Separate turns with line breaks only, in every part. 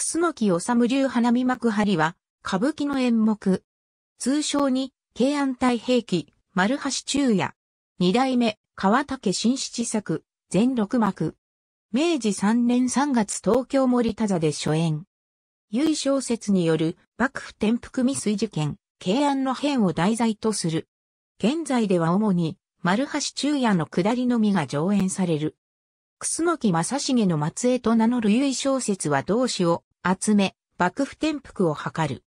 楠木治流花見幕張は、歌舞伎の演目。通称に、慶安太平記、丸橋中也。二代目、川竹新七作、全六幕。明治三年三月東京森田座で初演。衣小説による幕府転覆未遂事件、慶安の変を題材とする。現在では主に、丸橋中也の下りのみが上演される。楠木正成の末裔と名乗る衣小説は同志を集め、幕府転覆を図る。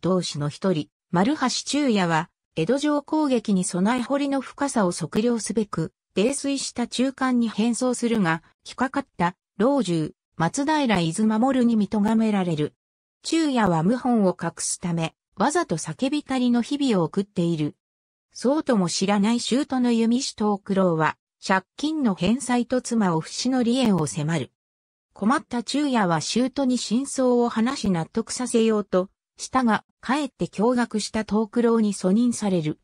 同志の一人、丸橋中也は、江戸城攻撃に備え堀の深さを測量すべく、泥酔した中間に変装するが、引っかかった、老中、松平伊豆守に見とがめられる。中也は謀反を隠すため、わざと酒たりの日々を送っている。そうとも知らない舅の弓師藤九郎は、借金の返済と妻を不死の利縁を迫る。困った中也はシュートに真相を話し納得させようと、したが、かえって驚愕した東九郎に訴認される。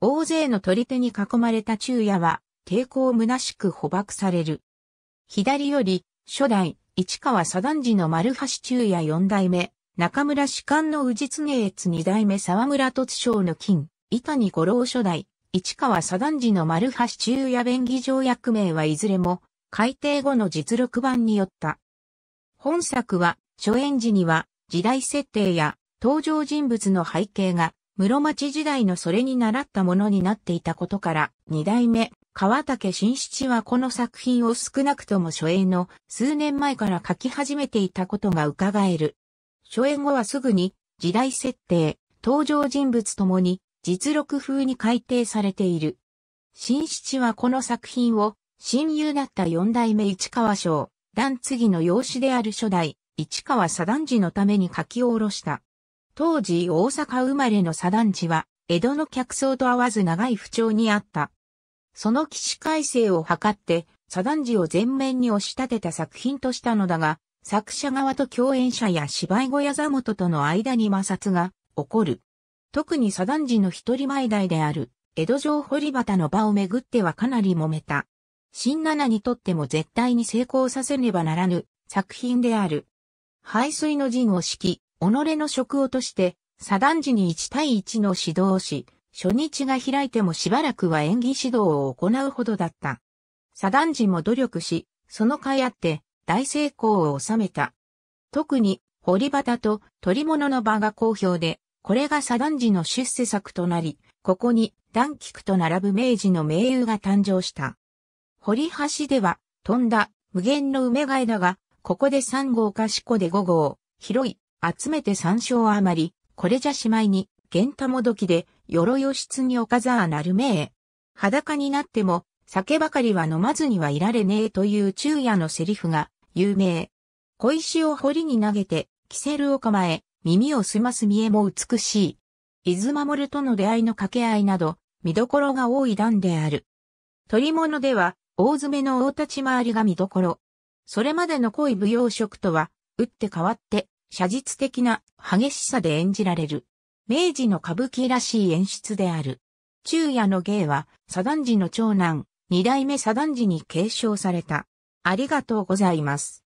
大勢の取り手に囲まれた中也は、抵抗虚しく捕獲される。左より、初代、市川左段寺の丸橋中也四代目、中村士官の宇治芸越二代目沢村突将の金、伊に五郎初代、市川左段寺の丸橋中也便宜上役名はいずれも、改訂後の実録版によった。本作は、初演時には、時代設定や登場人物の背景が、室町時代のそれに習ったものになっていたことから、二代目、川竹新七はこの作品を少なくとも初演の数年前から書き始めていたことが伺える。初演後はすぐに、時代設定、登場人物ともに、実録風に改定されている。新七はこの作品を親友だった四代目市川賞、段次の養子である初代、市川左段次のために書き下ろした。当時大阪生まれの左段次は、江戸の客層と合わず長い不調にあった。その起死回生を図って、左段次を前面に押し立てた作品としたのだが、作者側と共演者や芝居小屋座元との間に摩擦が起こる。特に左段次の一人前代である、江戸城堀端の場をめぐってはかなり揉めた。新七にとっても絶対に成功させねばならぬ作品である。排水の陣を敷き、己の職をとして、左段時に1対1の指導をし、初日が開いてもしばらくは演技指導を行うほどだった。左段時も努力し、その甲斐あって大成功を収めた。特に、堀端と鳥物の場が好評で、これが左段時の出世作となり、ここに、段菊と並ぶ明治の名優が誕生した。堀橋では、飛んだ、無限の梅貝だが、ここで三号か四個で五号、広い、集めて三章余り、これじゃしまいに、玄太もどきで、鎧を質におかざあなるめえ。裸になっても、酒ばかりは飲まずにはいられねえという昼夜のセリフが、有名。小石を堀に投げて、キセルを構え、耳をすます見えも美しい。伊豆守との出会いの掛け合いなど、見どころが多い段である。鳥物では、大詰めの大立ち回りが見どころ。それまでの濃い舞踊色とは、打って変わって、写実的な激しさで演じられる。明治の歌舞伎らしい演出である。昼夜の芸は、左段寺の長男、二代目左段寺に継承された。ありがとうございます。